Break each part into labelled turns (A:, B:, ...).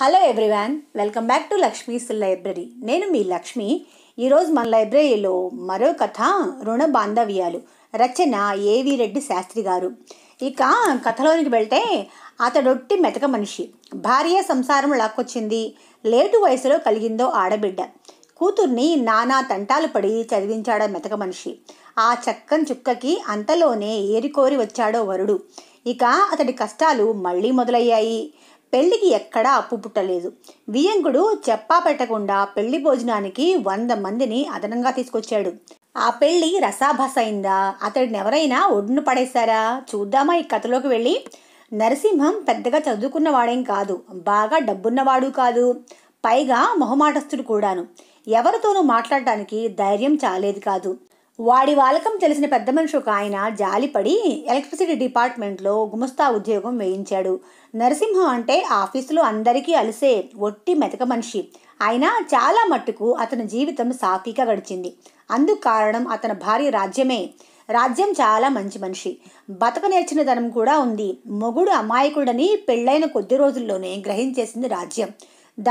A: hello everyone welcome back to Lakshmi's library నేను మీ లక్ష్మి ఈరోజు మన లైబ్రరీలో మరో కథ రుణ బాంధవ్యాలు రచన ఏవి రెడ్డి శాస్త్రి గారు ఇక కథలోనికి వెళ్తే అతడొట్టి మెతక మనిషి భార్య సంసారం లాక్కొచ్చింది లేటు వయసులో కలిగిందో ఆడబిడ్డ కూతుర్ని నానా తంటాలు పడి చదివించాడ మెతక మనిషి ఆ చక్కని చుక్కకి అంతలోనే ఏరికోరి వచ్చాడో వరుడు ఇక అతడి కష్టాలు మళ్ళీ మొదలయ్యాయి పెళ్లికి ఎక్కడా అప్పు పుట్టలేదు వియంకుడు చెప్పా పెట్టకుండా పెళ్లి భోజనానికి వంద మందిని అదనంగా తీసుకొచ్చాడు ఆ పెళ్లి రసాభస అయిందా అతడిని ఎవరైనా ఒడ్డును పడేశారా చూద్దామా ఈ కథలోకి వెళ్ళి నరసింహం పెద్దగా చదువుకున్నవాడేం కాదు బాగా డబ్బున్నవాడు కాదు పైగా మొహమాటస్తుడు కూడాను ఎవరితోనూ మాట్లాడటానికి ధైర్యం చాలేదు కాదు వాడి వాలకం తెలిసిన పెద్ద మనిషి ఒక ఆయన జాలిపడి ఎలక్ట్రిసిటీ డిపార్ట్మెంట్లో గుమస్తా ఉద్యోగం వేయించాడు నరసింహ అంటే ఆఫీసులో అందరికీ అలిసే ఒట్టి మెతక మనిషి అయినా చాలా మట్టుకు అతని జీవితం సాఫీగా గడిచింది అందుకు కారణం అతని భార్య రాజ్యమే రాజ్యం చాలా మంచి మనిషి బతక నేర్చిన ధనం కూడా ఉంది మొగుడు అమాయకుడని పెళ్ళైన కొద్ది రోజుల్లోనే గ్రహించేసింది రాజ్యం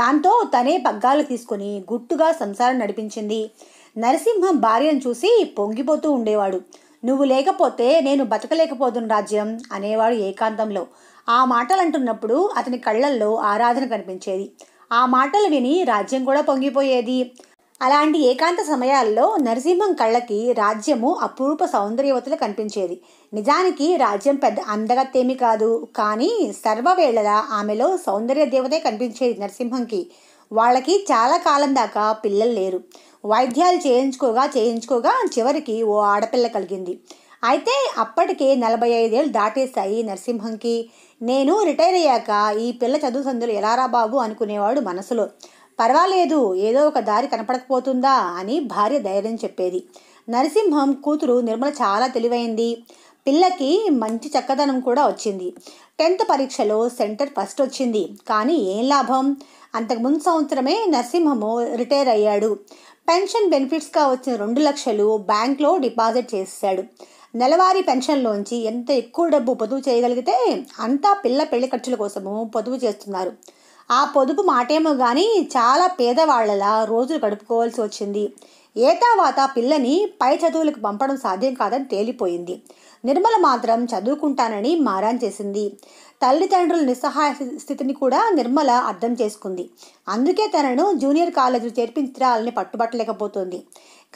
A: దాంతో తనే పగ్గాలు తీసుకుని గుట్టుగా సంసారం నడిపించింది నరసింహం భార్యను చూసి పొంగిపోతూ ఉండేవాడు నువ్వు లేకపోతే నేను బతకలేకపోతున్న రాజ్యం అనేవాడు ఏకాంతంలో ఆ మాటలు అంటున్నప్పుడు అతని కళ్ళల్లో ఆరాధన కనిపించేది ఆ మాటలు విని రాజ్యం కూడా పొంగిపోయేది అలాంటి ఏకాంత సమయాల్లో నరసింహం కళ్ళకి రాజ్యము అపూర్వ సౌందర్యవతలు కనిపించేది నిజానికి రాజ్యం పెద్ద అందగత్తేమీ కాదు కానీ సర్వవేళలా ఆమెలో సౌందర్య దేవతే కనిపించేది నరసింహంకి వాళ్ళకి చాలా కాలం దాకా పిల్లలు లేరు వైద్యాలు చేయించుకోగా చేయించుకోగా చివరికి ఓ ఆడపిల్ల కలిగింది అయితే అప్పటికే నలభై ఐదేళ్ళు దాటేశాయి నరసింహంకి నేను రిటైర్ అయ్యాక ఈ పిల్ల చదువు సందులు ఎలారా బాబు అనుకునేవాడు మనసులో పర్వాలేదు ఏదో ఒక దారి కనపడకపోతుందా అని భార్య ధైర్యం చెప్పేది నరసింహం కూతురు నిర్మల చాలా తెలివైంది పిల్లకి మంచి చక్కదనం కూడా వచ్చింది టెన్త్ పరీక్షలో సెంటర్ ఫస్ట్ వచ్చింది కానీ ఏం లాభం అంతకు ముందు సంవత్సరమే నరసింహము రిటైర్ అయ్యాడు పెన్షన్ బెనిఫిట్స్గా వచ్చిన రెండు లక్షలు బ్యాంక్లో డిపాజిట్ చేశాడు నెలవారీ పెన్షన్లోంచి ఎంత ఎక్కువ డబ్బు పొదుపు చేయగలిగితే అంతా పిల్ల పెళ్లి ఖర్చుల కోసము పొదుపు చేస్తున్నారు ఆ పొదుపు మాటేమో కానీ చాలా పేదవాళ్లలా రోజులు గడుపుకోవాల్సి వచ్చింది ఏతావాత పిల్లని పై చదువులకు పంపడం సాధ్యం కాదని తేలిపోయింది నిర్మల మాత్రం చదువుకుంటానని మారాన్ చేసింది తల్లిదండ్రుల నిస్సహాయ స్థితిని కూడా నిర్మల అర్థం చేసుకుంది అందుకే తనను జూనియర్ కాలేజీలో చేర్పించాలని పట్టుబట్టలేకపోతుంది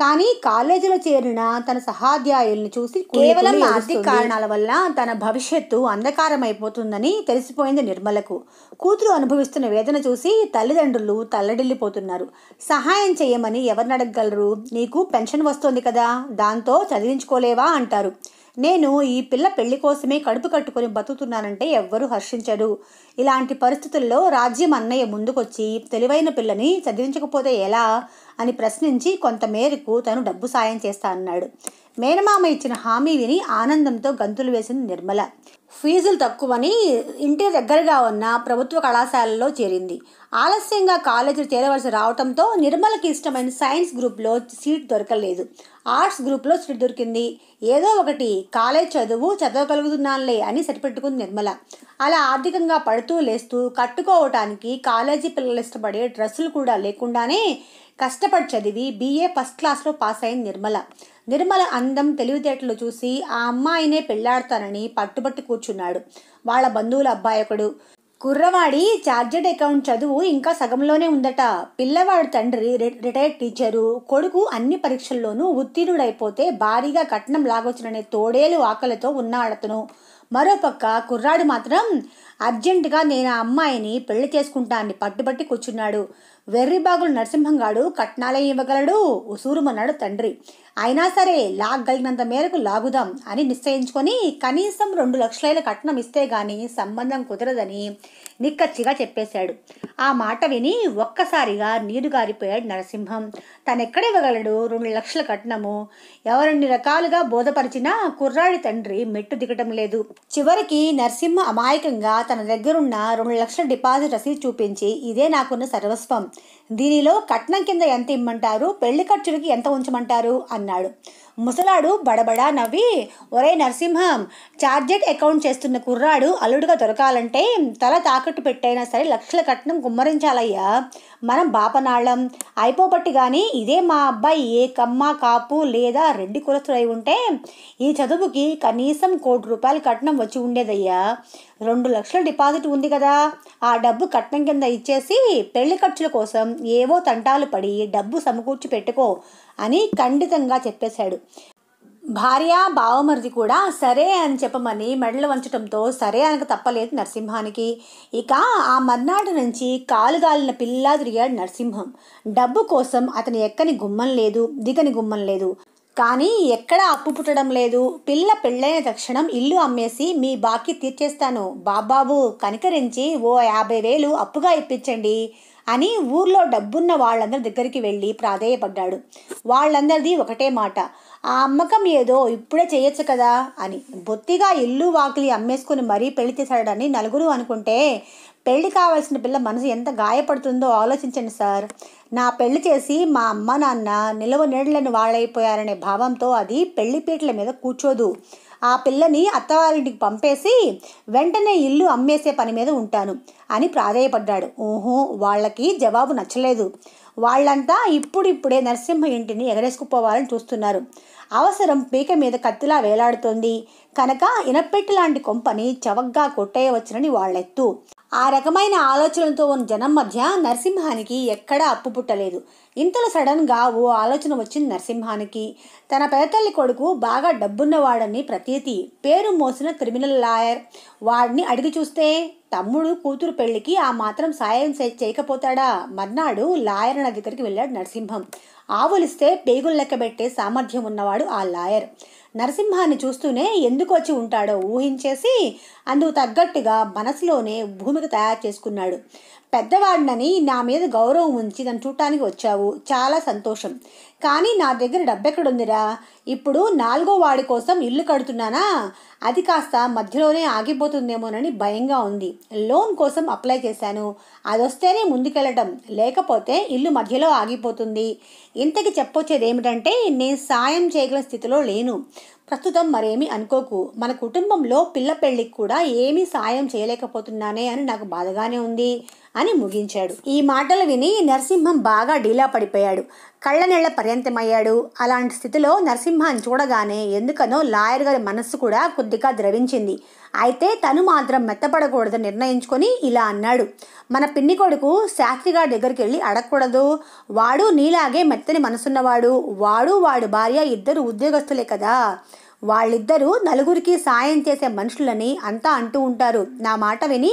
A: కానీ కాలేజీలో చేరిన తన సహాధ్యాయుల్ని చూసి కేవలం ఆర్థిక కారణాల వల్ల తన భవిష్యత్తు అంధకారం అయిపోతుందని తెలిసిపోయింది నిర్మలకు కూతురు అనుభవిస్తున్న వేదన చూసి తల్లిదండ్రులు తల్లడిల్లిపోతున్నారు సహాయం చేయమని ఎవరిని అడగగలరు నీకు పెన్షన్ వస్తుంది కదా దాంతో చదివించుకోలేవా అంటారు నేను ఈ పిల్ల పెళ్లి కోసమే కడుపు కట్టుకొని బతుకుతున్నానంటే ఎవ్వరూ హర్షించడు ఇలాంటి పరిస్థితుల్లో రాజ్యం అన్నయ్య ముందుకొచ్చి తెలివైన పిల్లని చదివించకపోతే ఎలా అని ప్రశ్నించి కొంతమేరకు తను డబ్బు సాయం చేస్తా అన్నాడు మేనమామ ఇచ్చిన హామీ విని ఆనందంతో గంతులు వేసింది నిర్మల ఫీజులు తక్కువని ఇంటి దగ్గరగా ఉన్న ప్రభుత్వ కళాశాలలో చేరింది ఆలస్యంగా కాలేజీలు చేరవలసి రావడంతో నిర్మలకి ఇష్టమైన సైన్స్ గ్రూప్లో సీట్ దొరకలేదు ఆర్ట్స్ గ్రూప్లో సీట్ దొరికింది ఏదో ఒకటి కాలేజ్ చదువు చదవగలుగుతున్నానులే అని సరిపెట్టుకుంది నిర్మల అలా ఆర్థికంగా పడుతూ లేస్తూ కట్టుకోవటానికి కాలేజీ పిల్లలు ఇష్టపడే డ్రెస్సులు కూడా లేకుండానే కష్టపడి చదివి బీఏ ఫస్ట్ క్లాస్లో పాస్ అయింది నిర్మల నిర్మల అందం తెలివితేటలు చూసి ఆ అమ్మాయినే పెళ్లాడతానని పట్టుబట్టి కూర్చున్నాడు వాళ్ళ బంధువుల అబ్బాయి ఒకడు కుర్రవాడి చార్జెడ్ అకౌంట్ చదువు ఇంకా సగంలోనే ఉందట పిల్లవాడు తండ్రి రిటైర్డ్ టీచరు కొడుకు అన్ని పరీక్షల్లోనూ ఉత్తీర్ణుడైపోతే భారీగా కట్నం లాగొచ్చిననే తోడేలు ఆకలితో ఉన్నాడతను మరోపక్క కుర్రాడు మాత్రం అర్జెంటుగా నేను ఆ అమ్మాయిని పెళ్లి చేసుకుంటా అని పట్టుబట్టి కూర్చున్నాడు వెర్రిబాగులు నరసింహంగాడు కట్నాలే ఇవ్వగలడు ఉసూరుమన్నాడు తండ్రి అయినా సరే లాగలిగినంత మేరకు లాగుదాం అని నిశ్చయించుకొని కనీసం రెండు లక్షలైన కట్నం ఇస్తే గాని సంబంధం కుదరదని నిక్కచ్చిగా చెప్పేశాడు ఆ మాట విని ఒక్కసారిగా నీరు గారిపోయాడు నరసింహం తనెక్కడ ఇవ్వగలడు రెండు లక్షల కట్నము ఎవరిని రకాలుగా బోధపరిచినా కుర్రాడి తండ్రి మెట్టు దిగటం లేదు చివరికి నరసింహ అమాయకంగా తన దగ్గరున్న రెండు లక్షల డిపాజిట్ రసీదు చూపించి ఇదే నాకున్న సర్వస్వం దీనిలో కట్నం కింద ఎంత ఇమ్మంటారు పెళ్లి ఖర్చులకి ఎంత ఉంచమంటారు అన్నాడు ముసలాడు బడబడా నవ్వి ఒరే నరసింహం చార్జెడ్ అకౌంట్ చేస్తున్న కుర్రాడు అల్లుడుగా దొరకాలంటే తల తాక తాకట్టు పెట్టైనా సరే లక్షల కట్నం గుమ్మరించాలయ్యా మనం బాపనాళ్ళం అయిపోబట్టి కానీ ఇదే మా అబ్బాయి ఏ కమ్మ కాపు లేదా రెడ్డి కులస్తుడై ఉంటే ఈ చదువుకి కనీసం కోటి రూపాయలు కట్నం వచ్చి ఉండేదయ్యా రెండు లక్షల డిపాజిట్ ఉంది కదా ఆ డబ్బు కట్నం కింద ఇచ్చేసి పెళ్లి ఖర్చుల కోసం ఏవో తంటాలు పడి డబ్బు సమకూర్చి పెట్టుకో అని ఖండితంగా చెప్పేశాడు భార్య బావమరిది కూడా సరే అని చెప్పమని మెడలు వంచటంతో సరే అనక తప్పలేదు నరసింహానికి ఇక ఆ మర్నాడు నుంచి కాలుగాలిన పిల్లా తిరిగాడు నరసింహం డబ్బు కోసం అతని ఎక్కని గుమ్మం లేదు దిగని గుమ్మం లేదు కానీ ఎక్కడా అప్పు పుట్టడం లేదు పిల్ల పెళ్ళైన తక్షణం ఇల్లు అమ్మేసి మీ బాకీ తీర్చేస్తాను బాబాబు కనికరించి ఓ యాభై వేలు అప్పుగా ఇప్పించండి అని ఊర్లో డబ్బున్న వాళ్ళందరి దగ్గరికి వెళ్ళి ప్రాధేయపడ్డాడు వాళ్ళందరిది ఒకటే మాట ఆ అమ్మకం ఏదో ఇప్పుడే చేయొచ్చు కదా అని బొత్తిగా ఇల్లు వాకిలి అమ్మేసుకుని మరీ పెళ్లి చేశాడని నలుగురు అనుకుంటే పెళ్లి కావాల్సిన పిల్ల మనసు ఎంత గాయపడుతుందో ఆలోచించండి సార్ నా పెళ్లి చేసి మా అమ్మ నాన్న నిలవ నీడలను వాళ్ళైపోయారనే భావంతో అది పెళ్లి పీటల మీద కూర్చోదు ఆ పిల్లని అత్తవారింటికి పంపేసి వెంటనే ఇల్లు అమ్మేసే పని మీద ఉంటాను అని ప్రాధేయపడ్డాడు ఊహో వాళ్ళకి జవాబు నచ్చలేదు వాళ్ళంతా ఇప్పుడిప్పుడే నరసింహ ఇంటిని ఎగరేసుకుపోవాలని చూస్తున్నారు అవసరం పీక మీద కత్తిలా వేలాడుతోంది కనుక ఇనపెట్టి లాంటి కొంపని చవగ్గా కొట్టేయవచ్చునని వాళ్ళెత్తు ఆ రకమైన ఆలోచనలతో ఉన్న జనం మధ్య నరసింహానికి ఎక్కడా అప్పు పుట్టలేదు ఇంతలో సడన్గా ఓ ఆలోచన వచ్చింది నరసింహానికి తన పెదతల్లి కొడుకు బాగా డబ్బున్నవాడని ప్రతీతి పేరు మోసిన క్రిమినల్ లాయర్ వాడిని అడిగి చూస్తే తమ్ముడు కూతురు పెళ్లికి ఆ మాత్రం సాయం చేయకపోతాడా మర్నాడు లాయర్ నా దగ్గరికి వెళ్ళాడు నరసింహం ఆవులిస్తే పేగులు లెక్కబెట్టే సామర్థ్యం ఉన్నవాడు ఆ లాయర్ నరసింహాన్ని చూస్తూనే ఎందుకు వచ్చి ఉంటాడో ఊహించేసి అందుకు తగ్గట్టుగా మనసులోనే భూమికి తయారు చేసుకున్నాడు పెద్దవాడినని నా మీద గౌరవం ఉంచి నన్ను చూడటానికి వచ్చావు చాలా సంతోషం కానీ నా దగ్గర డబ్బెక్కడుందిరా ఇప్పుడు నాలుగో వాడి కోసం ఇల్లు కడుతున్నానా అది కాస్త మధ్యలోనే ఆగిపోతుందేమోనని భయంగా ఉంది లోన్ కోసం అప్లై చేశాను అదొస్తేనే ముందుకెళ్ళటం లేకపోతే ఇల్లు మధ్యలో ఆగిపోతుంది ఇంతకి చెప్పొచ్చేది ఏమిటంటే నేను సాయం చేయగల స్థితిలో లేను ప్రస్తుతం మరేమీ అనుకోకు మన కుటుంబంలో పిల్ల పెళ్ళికి కూడా ఏమీ సాయం చేయలేకపోతున్నానే అని నాకు బాధగానే ఉంది అని ముగించాడు ఈ మాటలు విని నరసింహం బాగా డీలా పడిపోయాడు కళ్ళ నీళ్ల పర్యంతమయ్యాడు అలాంటి స్థితిలో నరసింహాన్ని చూడగానే ఎందుకనో లాయర్ గారి మనస్సు కూడా కొద్దిగా ద్రవించింది అయితే తను మాత్రం మెత్తపడకూడదు నిర్ణయించుకొని ఇలా అన్నాడు మన పిన్ని కొడుకు శాస్త్రి గారి దగ్గరికి వెళ్ళి అడగకూడదు వాడు నీలాగే మెత్తని మనసున్నవాడు వాడు వాడు భార్య ఇద్దరు ఉద్యోగస్తులే కదా వాళ్ళిద్దరూ నలుగురికి సాయం చేసే మనుషులని అంతా అంటూ ఉంటారు నా మాట విని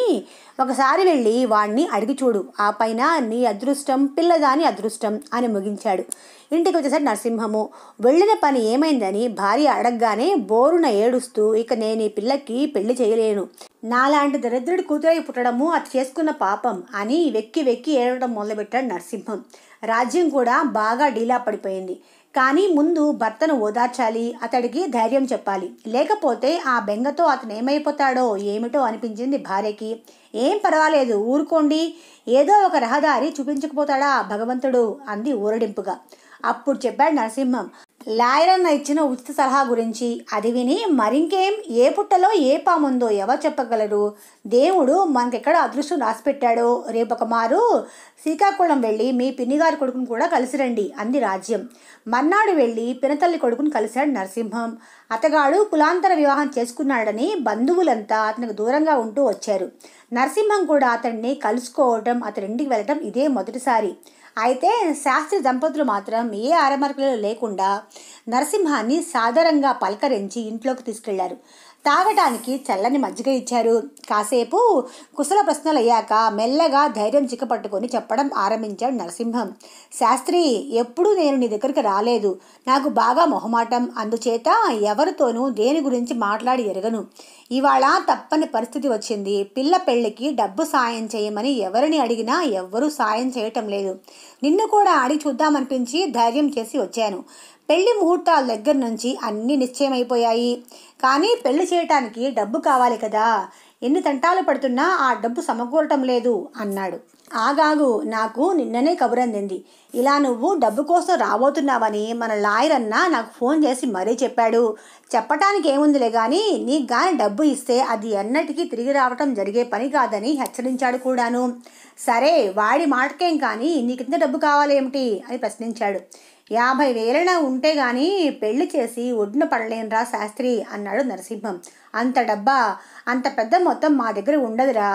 A: ఒకసారి వెళ్ళి వాణ్ణి అడిగి చూడు ఆ పైన నీ అదృష్టం పిల్లదాని అదృష్టం అని ముగించాడు ఇంటికి వచ్చేసరి నరసింహము వెళ్ళిన పని ఏమైందని భార్య అడగగానే బోరున ఏడుస్తూ ఇక నేను ఈ పిల్లకి పెళ్లి చేయలేను నాలాంటి దరిద్రుడి కూతురై పుట్టడము అది చేసుకున్న పాపం అని వెక్కి వెక్కి ఏడవడం మొదలుపెట్టాడు నరసింహం రాజ్యం కూడా బాగా డీలా పడిపోయింది కానీ ముందు భర్తను ఓదార్చాలి అతడికి ధైర్యం చెప్పాలి లేకపోతే ఆ బెంగతో అతను ఏమైపోతాడో ఏమిటో అనిపించింది భార్యకి ఏం పర్వాలేదు ఊరుకోండి ఏదో ఒక రహదారి చూపించకపోతాడా భగవంతుడు అంది ఊరడింపుగా అప్పుడు చెప్పాడు నరసింహం అన్న ఇచ్చిన ఉచిత సలహా గురించి అది విని మరింకేం ఏ పుట్టలో ఏ పాముందో ఎవరు చెప్పగలరు దేవుడు మనకెక్కడ అదృష్టం రాసిపెట్టాడో ఒక మారు శ్రీకాకుళం వెళ్ళి మీ పిన్నిగారి కొడుకును కూడా కలిసిరండి అంది రాజ్యం మర్నాడు వెళ్ళి పినతల్లి కొడుకును కలిశాడు నరసింహం అతగాడు కులాంతర వివాహం చేసుకున్నాడని బంధువులంతా అతనికి దూరంగా ఉంటూ వచ్చారు నరసింహం కూడా అతన్ని కలుసుకోవడం అతనింటికి వెళ్ళటం ఇదే మొదటిసారి అయితే శాస్త్రి దంపతులు మాత్రం ఏ ఆరమరకులు లేకుండా నరసింహాన్ని సాదరంగా పలకరించి ఇంట్లోకి తీసుకెళ్లారు తాగటానికి చల్లని మజ్జిగ ఇచ్చారు కాసేపు కుశల ప్రశ్నలు అయ్యాక మెల్లగా ధైర్యం చిక్కపట్టుకొని చెప్పడం ఆరంభించాడు నరసింహం శాస్త్రి ఎప్పుడూ నేను నీ దగ్గరికి రాలేదు నాకు బాగా మొహమాటం అందుచేత ఎవరితోనూ దేని గురించి మాట్లాడి ఎరగను ఇవాళ తప్పని పరిస్థితి వచ్చింది పిల్ల పెళ్లికి డబ్బు సాయం చేయమని ఎవరిని అడిగినా ఎవ్వరూ సాయం చేయటం లేదు నిన్ను కూడా అడిగి చూద్దామనిపించి ధైర్యం చేసి వచ్చాను పెళ్లి ముహూర్తాల దగ్గర నుంచి అన్నీ నిశ్చయమైపోయాయి కానీ పెళ్లి చేయటానికి డబ్బు కావాలి కదా ఎన్ని తంటాలు పడుతున్నా ఆ డబ్బు సమకూరటం లేదు అన్నాడు ఆగాగు నాకు నిన్ననే కబురందింది ఇలా నువ్వు డబ్బు కోసం రాబోతున్నావని మన లాయర్ అన్న నాకు ఫోన్ చేసి మరీ చెప్పాడు చెప్పటానికి ఏముందిలే కానీ నీకు కానీ డబ్బు ఇస్తే అది ఎన్నటికీ తిరిగి రావటం జరిగే పని కాదని హెచ్చరించాడు కూడాను సరే వాడి మాటకేం కానీ నీకు ఇంత డబ్బు కావాలేమిటి అని ప్రశ్నించాడు యాభై వేలైనా ఉంటే గాని పెళ్లి చేసి ఒడ్డున పడలేనురా శాస్త్రి అన్నాడు నరసింహం అంత డబ్బా అంత పెద్ద మొత్తం మా దగ్గర ఉండదురా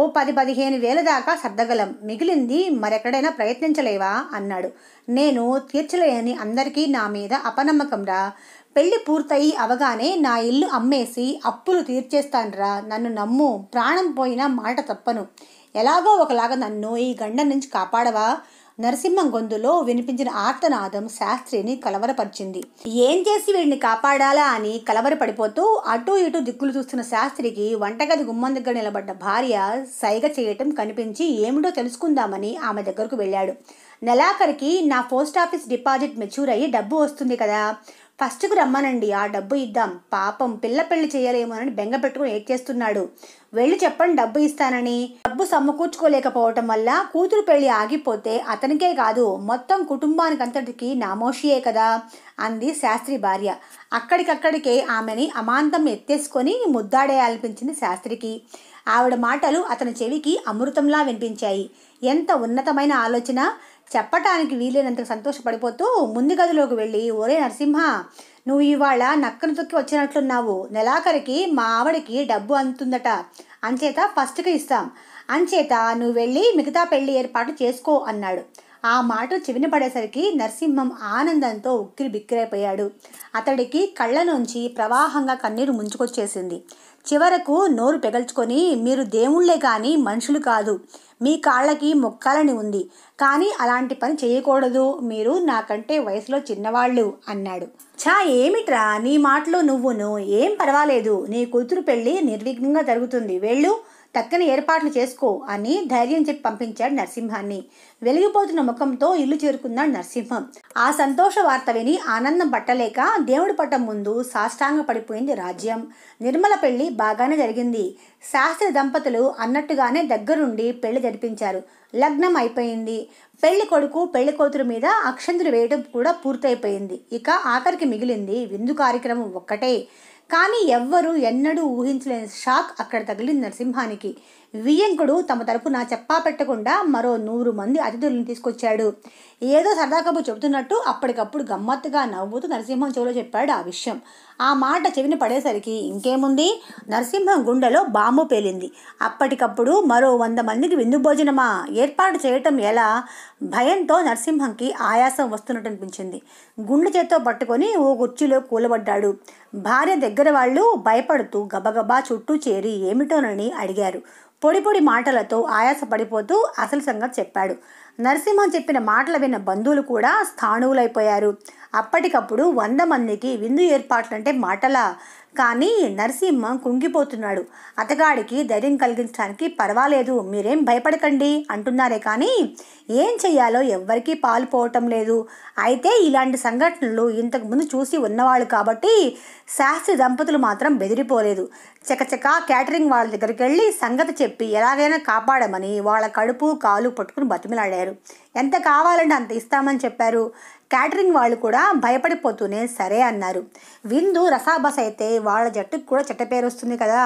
A: ఓ పది పదిహేను వేల దాకా సర్దగలం మిగిలింది మరెక్కడైనా ప్రయత్నించలేవా అన్నాడు నేను తీర్చలేని అందరికీ నా మీద అపనమ్మకం రా పెళ్లి పూర్తయి అవగానే నా ఇల్లు అమ్మేసి అప్పులు తీర్చేస్తానురా నన్ను నమ్ము ప్రాణం పోయినా మాట తప్పను ఎలాగో ఒకలాగా నన్ను ఈ గండం నుంచి కాపాడవా నరసింహం గొంతులో వినిపించిన ఆర్తనాదం శాస్త్రిని కలవరపరిచింది ఏం చేసి వీడిని కాపాడాలా అని కలవరపడిపోతూ అటు ఇటు దిక్కులు చూస్తున్న శాస్త్రికి వంటగది గుమ్మం దగ్గర నిలబడ్డ భార్య సైగ చేయటం కనిపించి ఏమిటో తెలుసుకుందామని ఆమె దగ్గరకు వెళ్ళాడు నెలాఖరికి నా పోస్ట్ ఆఫీస్ డిపాజిట్ మెచ్యూర్ అయ్యి డబ్బు వస్తుంది కదా ఫస్ట్కు రమ్మనండి ఆ డబ్బు ఇద్దాం పాపం పిల్ల పెళ్లి చేయలేమోనని బెంగ పెట్టుకుని ఏడ్ చేస్తున్నాడు వెళ్ళి చెప్పండి డబ్బు ఇస్తానని డబ్బు సమకూర్చుకోలేకపోవటం వల్ల కూతురు పెళ్లి ఆగిపోతే అతనికే కాదు మొత్తం కుటుంబానికంతటికి నామోషియే కదా అంది శాస్త్రి భార్య అక్కడికక్కడికే ఆమెని అమాంతం ఎత్తేసుకొని ముద్దాడేయాలనిపించింది శాస్త్రికి ఆవిడ మాటలు అతని చెవికి అమృతంలా వినిపించాయి ఎంత ఉన్నతమైన ఆలోచన చెప్పటానికి వీలైనంత సంతోషపడిపోతూ ముందు గదిలోకి వెళ్ళి ఒరే నరసింహ నువ్వు ఇవాళ నక్కను తొక్కి వచ్చినట్లున్నావు నెలాఖరికి మా ఆవిడకి డబ్బు అందుతుందట అంచేత ఫస్ట్గా ఇస్తాం అంచేత నువ్వు వెళ్ళి మిగతా పెళ్లి ఏర్పాటు చేసుకో అన్నాడు ఆ మాట చెవిన పడేసరికి నరసింహం ఆనందంతో ఉక్కిరి బిక్కిరైపోయాడు అతడికి కళ్ళ నుంచి ప్రవాహంగా కన్నీరు ముంచుకొచ్చేసింది చివరకు నోరు పెగల్చుకొని మీరు దేవుళ్ళే కానీ మనుషులు కాదు మీ కాళ్ళకి మొక్కాలని ఉంది కానీ అలాంటి పని చేయకూడదు మీరు నాకంటే వయసులో చిన్నవాళ్ళు అన్నాడు ఛా ఏమిట్రా నీ మాటలో నువ్వును ఏం పర్వాలేదు నీ కూతురు పెళ్ళి నిర్విఘ్నంగా జరుగుతుంది వెళ్ళు తక్కని ఏర్పాట్లు చేసుకో అని ధైర్యం చెప్పి పంపించాడు నరసింహాన్ని వెలిగిపోతున్న ముఖంతో ఇల్లు చేరుకున్నాడు నరసింహం ఆ సంతోష వార్త విని ఆనందం పట్టలేక దేవుడి పట్టం ముందు సాష్టాంగ పడిపోయింది రాజ్యం నిర్మల పెళ్లి బాగానే జరిగింది శాస్త్రి దంపతులు అన్నట్టుగానే దగ్గరుండి పెళ్లి జరిపించారు లగ్నం అయిపోయింది పెళ్లి కొడుకు పెళ్లి కూతురు మీద అక్షంతులు వేయడం కూడా పూర్తయిపోయింది ఇక ఆఖరికి మిగిలింది విందు కార్యక్రమం ఒక్కటే కానీ ఎవ్వరూ ఎన్నడూ ఊహించలేని షాక్ అక్కడ తగిలింది నరసింహానికి వియంకుడు తమ తరపున చెప్పా పెట్టకుండా మరో నూరు మంది అతిథులను తీసుకొచ్చాడు ఏదో సరదాకబు చెబుతున్నట్టు అప్పటికప్పుడు గమ్మత్తుగా నవ్వుతూ నరసింహం చెవిలో చెప్పాడు ఆ విషయం ఆ మాట చెవిని పడేసరికి ఇంకేముంది నరసింహం గుండెలో బాంబు పేలింది అప్పటికప్పుడు మరో వంద మందికి విందు భోజనమా ఏర్పాటు చేయటం ఎలా భయంతో నరసింహంకి ఆయాసం వస్తున్నట్టు అనిపించింది గుండె చేత్తో పట్టుకొని ఓ కుర్చీలో కూలబడ్డాడు భార్య దగ్గర వాళ్ళు భయపడుతూ గబగబా చుట్టూ చేరి ఏమిటోనని అడిగారు పొడి పొడి మాటలతో ఆయాసపడిపోతూ అసలు సంగతి చెప్పాడు నరసింహ చెప్పిన మాటలు విన్న బంధువులు కూడా స్థానువులైపోయారు అప్పటికప్పుడు వంద మందికి విందు ఏర్పాట్లంటే మాటలా కానీ నరసింహ కుంగిపోతున్నాడు అతగాడికి ధైర్యం కలిగించడానికి పర్వాలేదు మీరేం భయపడకండి అంటున్నారే కానీ ఏం చేయాలో ఎవ్వరికీ పాలుపోవటం లేదు అయితే ఇలాంటి సంఘటనలు ఇంతకుముందు చూసి ఉన్నవాళ్ళు కాబట్టి శాస్త్రి దంపతులు మాత్రం బెదిరిపోలేదు చకచక క్యాటరింగ్ వాళ్ళ దగ్గరికి వెళ్ళి సంగతి చెప్పి ఎలాగైనా కాపాడమని వాళ్ళ కడుపు కాలు పట్టుకుని బతిమిలాడారు ఎంత కావాలంటే అంత ఇస్తామని చెప్పారు క్యాటరింగ్ వాళ్ళు కూడా భయపడిపోతూనే సరే అన్నారు విందు రసాబస అయితే వాళ్ళ జట్టుకు కూడా చెట్ట పేరు వస్తుంది కదా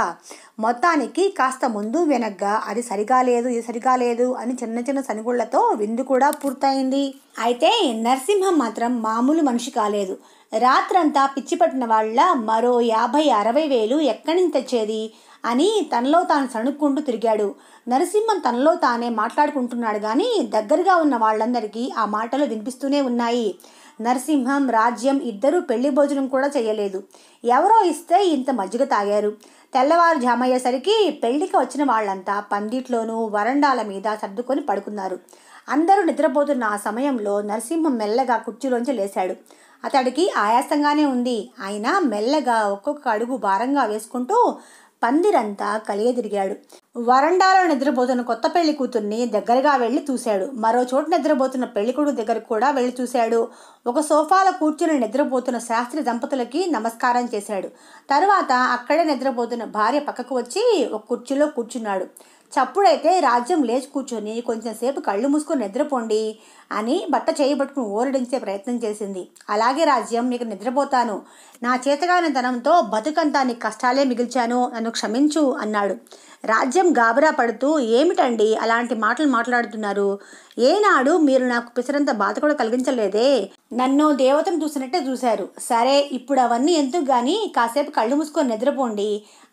A: మొత్తానికి కాస్త ముందు వెనగ్గా అది సరిగా లేదు ఇది సరిగా లేదు అని చిన్న చిన్న సనుగుళ్లతో విందు కూడా పూర్తయింది అయితే నరసింహం మాత్రం మామూలు మనిషి కాలేదు రాత్రంతా పిచ్చిపట్టిన వాళ్ళ మరో యాభై అరవై వేలు ఎక్కడి నుంచి తెచ్చేది అని తనలో తాను సణుక్కుంటూ తిరిగాడు నరసింహం తనలో తానే మాట్లాడుకుంటున్నాడు కానీ దగ్గరగా ఉన్న వాళ్ళందరికీ ఆ మాటలు వినిపిస్తూనే ఉన్నాయి నరసింహం రాజ్యం ఇద్దరూ పెళ్లి భోజనం కూడా చేయలేదు ఎవరో ఇస్తే ఇంత మజ్జిగ తాగారు తెల్లవారుజామయ్యేసరికి పెళ్లికి వచ్చిన వాళ్ళంతా పందిట్లోనూ వరండాల మీద సర్దుకొని పడుకున్నారు అందరూ నిద్రపోతున్న ఆ సమయంలో నరసింహం మెల్లగా కుర్చీలోంచి లేశాడు అతడికి ఆయాసంగానే ఉంది అయినా మెల్లగా ఒక్కొక్క అడుగు భారంగా వేసుకుంటూ పందిరంతా కలియదిరిగాడు వరండాలో నిద్రపోతున్న కొత్త పెళ్లి కూతుర్ని దగ్గరగా వెళ్ళి చూశాడు మరో చోట నిద్రపోతున్న పెళ్లికొడు దగ్గర కూడా వెళ్ళి చూశాడు ఒక సోఫాలో కూర్చుని నిద్రపోతున్న శాస్త్రి దంపతులకి నమస్కారం చేశాడు తరువాత అక్కడే నిద్రపోతున్న భార్య పక్కకు వచ్చి ఒక కుర్చీలో కూర్చున్నాడు చప్పుడైతే రాజ్యం లేచి కూర్చొని కొంచెంసేపు కళ్ళు మూసుకొని నిద్రపోండి అని బట్ట చేయబట్టుకుని ఓరడించే ప్రయత్నం చేసింది అలాగే రాజ్యం మీకు నిద్రపోతాను నా చేతగాని ధనంతో బతుకంతా నీ కష్టాలే మిగిల్చాను నన్ను క్షమించు అన్నాడు రాజ్యం గాబరా పడుతూ ఏమిటండి అలాంటి మాటలు మాట్లాడుతున్నారు ఏనాడు మీరు నాకు పిసరంత బాధ కూడా కలిగించలేదే నన్ను దేవతను చూసినట్టే చూశారు సరే ఇప్పుడు అవన్నీ ఎందుకు కానీ కాసేపు కళ్ళు మూసుకొని నిద్రపోండి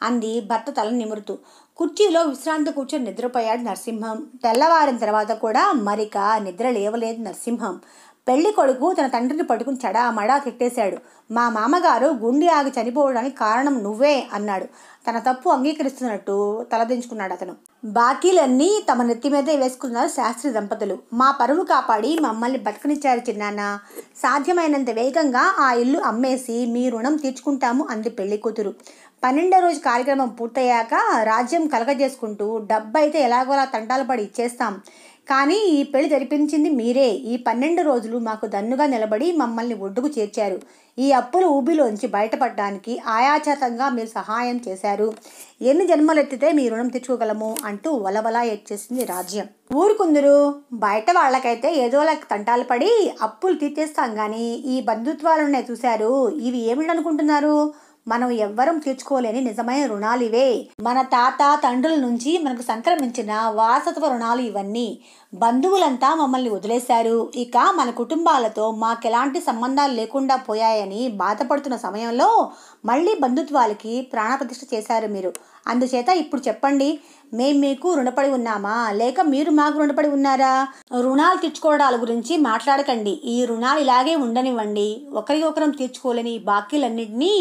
A: అంది భర్త తల నిమురుతూ కుర్చీలో విశ్రాంతి కూర్చొని నిద్రపోయాడు నరసింహం తెల్లవారిన తర్వాత కూడా మరిక నిద్ర లేవలేదు నరసింహం పెళ్లి కొడుకు తన తండ్రిని పట్టుకుని చడామడా తిట్టేశాడు మా మామగారు గుండె ఆగి చనిపోవడానికి కారణం నువ్వే అన్నాడు తన తప్పు అంగీకరిస్తున్నట్టు తలదించుకున్నాడు అతను బాకీలన్నీ తమ నెత్తి మీదే వేసుకున్నారు శాస్త్రి దంపతులు మా పరువు కాపాడి మమ్మల్ని బతకనిచ్చారు చిన్నాన్న సాధ్యమైనంత వేగంగా ఆ ఇల్లు అమ్మేసి మీ రుణం తీర్చుకుంటాము అంది పెళ్లి కూతురు పన్నెండో రోజు కార్యక్రమం పూర్తయ్యాక రాజ్యం కలగజేసుకుంటూ డబ్బు అయితే ఎలాగోలా తంటాలు పడి ఇచ్చేస్తాం కానీ ఈ పెళ్లి జరిపించింది మీరే ఈ పన్నెండు రోజులు మాకు దన్నుగా నిలబడి మమ్మల్ని ఒడ్డుకు చేర్చారు ఈ అప్పులు ఊబిలోంచి బయటపడడానికి ఆయాచేతంగా మీరు సహాయం చేశారు ఎన్ని జన్మలెత్తితే మీ రుణం తెచ్చుకోగలము అంటూ వలవలా ఎచ్చేసింది రాజ్యం ఊరుకుందరు బయట వాళ్ళకైతే ఏదోలా తంటాలు పడి అప్పులు తీర్చేస్తాం కానీ ఈ బంధుత్వాలున్నాయి చూశారు ఇవి ఏమిటనుకుంటున్నారు మనం ఎవ్వరం తీర్చుకోలేని నిజమైన రుణాలు ఇవే మన తాత తండ్రుల నుంచి మనకు సంక్రమించిన వారసత్వ రుణాలు ఇవన్నీ బంధువులంతా మమ్మల్ని వదిలేశారు ఇక మన కుటుంబాలతో మాకెలాంటి సంబంధాలు లేకుండా పోయాయని బాధపడుతున్న సమయంలో మళ్ళీ బంధుత్వాలకి ప్రాణప్రతిష్ఠ చేశారు మీరు అందుచేత ఇప్పుడు చెప్పండి మేము మీకు రుణపడి ఉన్నామా లేక మీరు మాకు రుణపడి ఉన్నారా రుణాలు తీర్చుకోవడాల గురించి మాట్లాడకండి ఈ రుణాలు ఇలాగే ఉండనివ్వండి ఒకరికొకరం తీర్చుకోలేని బాకీలన్నింటినీ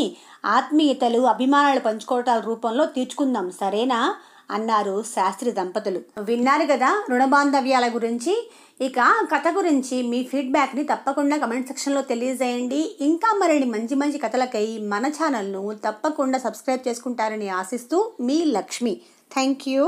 A: ఆత్మీయతలు అభిమానాలు పంచుకోవటాల రూపంలో తీర్చుకుందాం సరేనా అన్నారు శాస్త్రి దంపతులు విన్నారు కదా రుణ బాంధవ్యాల గురించి ఇక కథ గురించి మీ ఫీడ్బ్యాక్ని తప్పకుండా కమెంట్ సెక్షన్లో తెలియజేయండి ఇంకా మరిన్ని మంచి మంచి కథలకై మన ఛానల్ను తప్పకుండా సబ్స్క్రైబ్ చేసుకుంటారని ఆశిస్తూ మీ లక్ష్మి థ్యాంక్ యూ